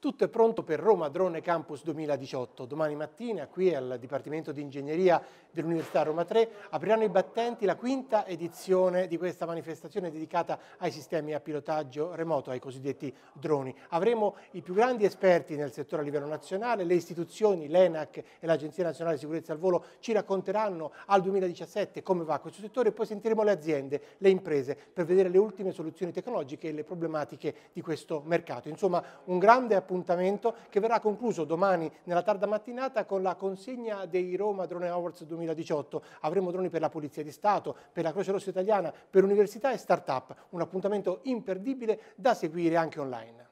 Tutto è pronto per Roma Drone Campus 2018. Domani mattina qui al Dipartimento di Ingegneria dell'Università Roma 3 apriranno i battenti la quinta edizione di questa manifestazione dedicata ai sistemi a pilotaggio remoto, ai cosiddetti droni. Avremo i più grandi esperti nel settore a livello nazionale, le istituzioni, l'ENAC e l'Agenzia Nazionale di Sicurezza al Volo ci racconteranno al 2017 come va questo settore e poi sentiremo le aziende, le imprese per vedere le ultime soluzioni tecnologiche e le problematiche di questo mercato. Insomma, un grande appuntamento appuntamento che verrà concluso domani nella tarda mattinata con la consegna dei Roma Drone Awards 2018. Avremo droni per la Polizia di Stato, per la Croce Rossa Italiana, per università e start-up. Un appuntamento imperdibile da seguire anche online.